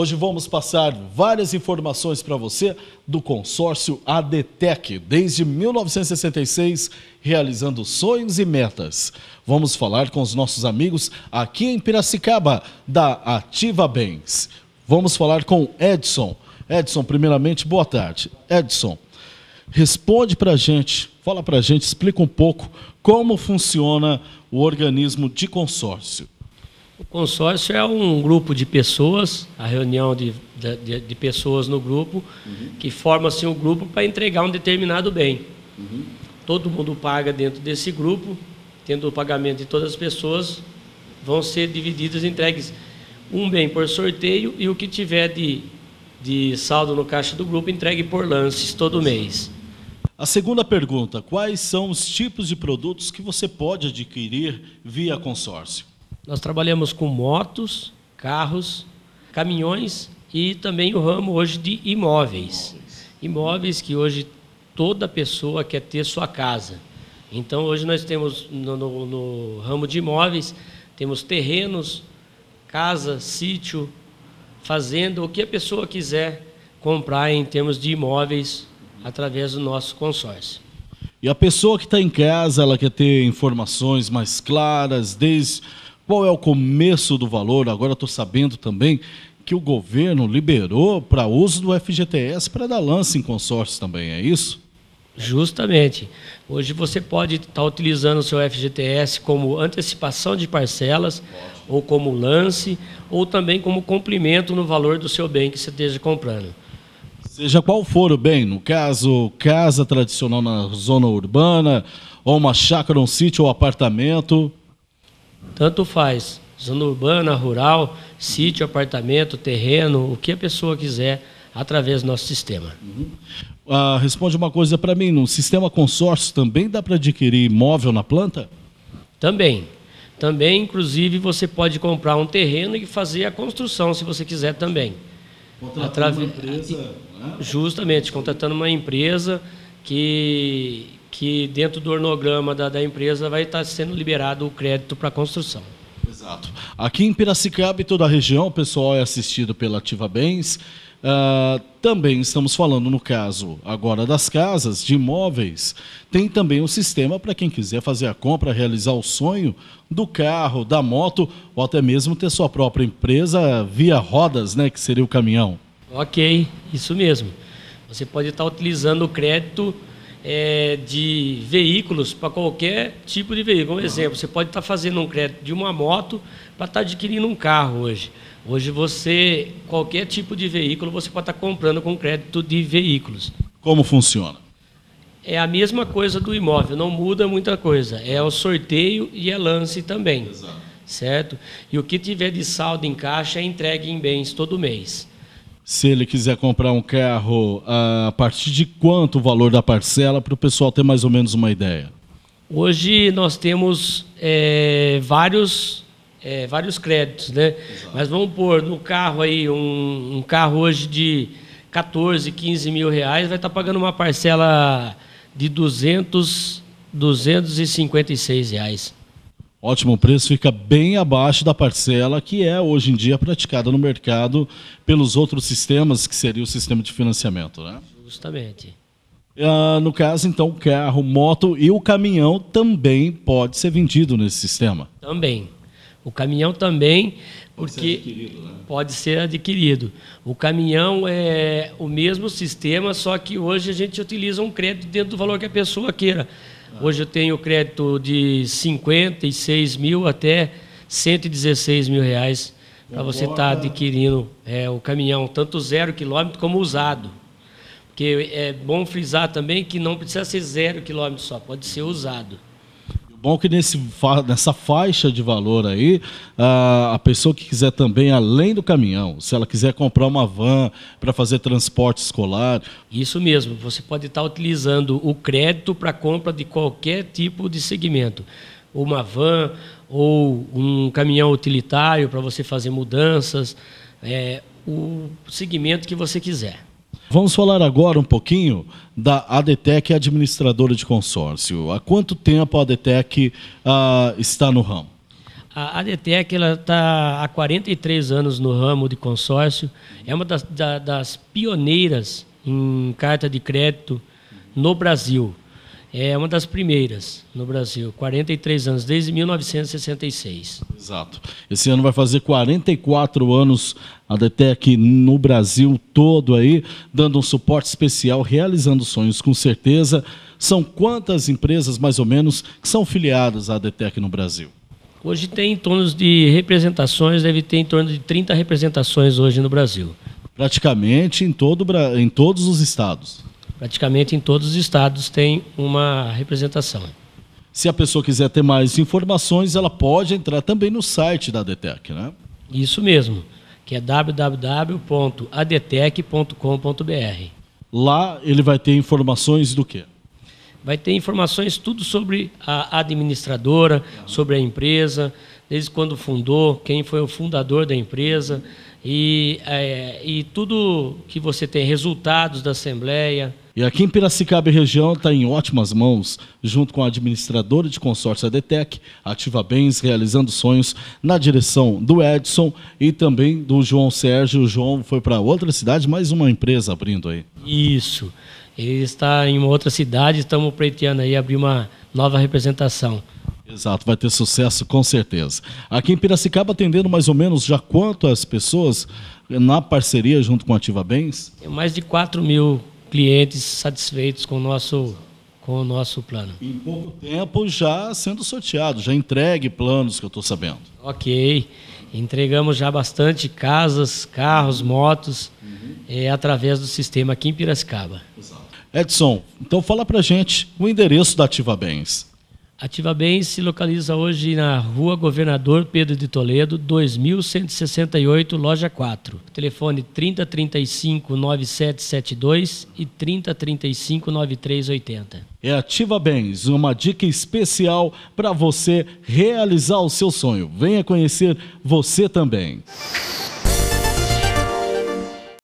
Hoje vamos passar várias informações para você do consórcio ADTEC, desde 1966, realizando sonhos e metas. Vamos falar com os nossos amigos aqui em Piracicaba, da Ativa Bens. Vamos falar com Edson. Edson, primeiramente, boa tarde. Edson, responde para a gente, fala para a gente, explica um pouco como funciona o organismo de consórcio. O consórcio é um grupo de pessoas, a reunião de, de, de pessoas no grupo, uhum. que forma-se um grupo para entregar um determinado bem. Uhum. Todo mundo paga dentro desse grupo, tendo o pagamento de todas as pessoas, vão ser divididas entregues um bem por sorteio e o que tiver de, de saldo no caixa do grupo entregue por lances todo mês. A segunda pergunta: quais são os tipos de produtos que você pode adquirir via consórcio? Nós trabalhamos com motos, carros, caminhões e também o ramo hoje de imóveis. Imóveis que hoje toda pessoa quer ter sua casa. Então, hoje nós temos no, no, no ramo de imóveis, temos terrenos, casa, sítio, fazenda, o que a pessoa quiser comprar em termos de imóveis através do nosso consórcio. E a pessoa que está em casa, ela quer ter informações mais claras, desde qual é o começo do valor? Agora estou sabendo também que o governo liberou para uso do FGTS para dar lance em consórcios também, é isso? Justamente. Hoje você pode estar tá utilizando o seu FGTS como antecipação de parcelas, Ótimo. ou como lance, ou também como complemento no valor do seu bem que você esteja comprando. Seja qual for o bem, no caso, casa tradicional na zona urbana, ou uma chácara, um sítio ou um apartamento, tanto faz, zona urbana, rural, sítio, apartamento, terreno, o que a pessoa quiser através do nosso sistema. Uhum. Ah, responde uma coisa para mim, no sistema consórcio também dá para adquirir imóvel na planta? Também. Também, inclusive, você pode comprar um terreno e fazer a construção, se você quiser também. Contratando Atrave... uma empresa. Né? Justamente, contratando uma empresa que que dentro do ornograma da, da empresa vai estar sendo liberado o crédito para construção. Exato. Aqui em Piracicaba e toda a região, o pessoal é assistido pela Ativa Bens. Uh, também estamos falando, no caso agora das casas, de imóveis, tem também um sistema para quem quiser fazer a compra, realizar o sonho do carro, da moto, ou até mesmo ter sua própria empresa via rodas, né, que seria o caminhão. Ok, isso mesmo. Você pode estar utilizando o crédito é, de veículos para qualquer tipo de veículo. Por exemplo, você pode estar tá fazendo um crédito de uma moto para estar tá adquirindo um carro hoje. Hoje você, qualquer tipo de veículo, você pode estar tá comprando com crédito de veículos. Como funciona? É a mesma coisa do imóvel, não muda muita coisa. É o sorteio e é lance também. Exato. Certo? E o que tiver de saldo em caixa é entregue em bens todo mês se ele quiser comprar um carro, ah, a partir de quanto o valor da parcela, para o pessoal ter mais ou menos uma ideia? Hoje nós temos é, vários, é, vários créditos, né? Exato. Mas vamos pôr no carro aí, um, um, carro hoje de 14, 15 mil reais, vai estar tá pagando uma parcela de 200, 256 reais. Ótimo preço fica bem abaixo da parcela que é hoje em dia praticada no mercado pelos outros sistemas, que seria o sistema de financiamento, né? Justamente. Ah, no caso, então, o carro, moto e o caminhão também pode ser vendido nesse sistema. Também. O caminhão também, porque pode ser, né? pode ser adquirido. O caminhão é o mesmo sistema, só que hoje a gente utiliza um crédito dentro do valor que a pessoa queira. Ah. Hoje eu tenho crédito de 56 mil até 116 mil reais para você estar tá adquirindo é, o caminhão, tanto zero quilômetro como usado. Porque é bom frisar também que não precisa ser zero quilômetro só, pode ser usado. Bom que nesse, nessa faixa de valor aí, ah, a pessoa que quiser também, além do caminhão, se ela quiser comprar uma van para fazer transporte escolar. Isso mesmo, você pode estar utilizando o crédito para compra de qualquer tipo de segmento. Uma van ou um caminhão utilitário para você fazer mudanças, é, o segmento que você quiser. Vamos falar agora um pouquinho da ADTEC, administradora de consórcio. Há quanto tempo a ADTEC ah, está no ramo? A ADTEC está há 43 anos no ramo de consórcio, é uma das, da, das pioneiras em carta de crédito no Brasil é uma das primeiras no Brasil, 43 anos, desde 1966. Exato. Esse ano vai fazer 44 anos a DETEC no Brasil todo aí, dando um suporte especial, realizando sonhos com certeza. São quantas empresas, mais ou menos, que são filiadas à DETEC no Brasil? Hoje tem em torno de representações, deve ter em torno de 30 representações hoje no Brasil. Praticamente em, todo, em todos os estados praticamente em todos os estados tem uma representação. Se a pessoa quiser ter mais informações, ela pode entrar também no site da ADTEC, né? Isso mesmo, que é www.adetec.com.br. Lá ele vai ter informações do quê? Vai ter informações tudo sobre a administradora, sobre a empresa, desde quando fundou, quem foi o fundador da empresa e, é, e tudo que você tem, resultados da Assembleia, e aqui em Piracicaba e região está em ótimas mãos, junto com a administradora de consórcio ADTEC, Ativa Bens, realizando sonhos na direção do Edson e também do João Sérgio. O João foi para outra cidade, mais uma empresa abrindo aí. Isso. Ele está em uma outra cidade, estamos pleiteando aí abrir uma nova representação. Exato, vai ter sucesso com certeza. Aqui em Piracicaba, atendendo mais ou menos já quantas pessoas na parceria junto com a Ativa Bens? mais de 4 mil clientes satisfeitos com o nosso com o nosso plano. Em pouco tempo já sendo sorteado, já entregue planos que eu estou sabendo. Ok, entregamos já bastante casas, carros, motos, uhum. é, através do sistema aqui em Piracicaba. Exato. Edson, então fala pra gente o endereço da Ativa Bens. Ativa Bem se localiza hoje na Rua Governador Pedro de Toledo, 2168, loja 4. Telefone 3035 9772 e 3035 9380. É Ativa Bens, uma dica especial para você realizar o seu sonho. Venha conhecer você também.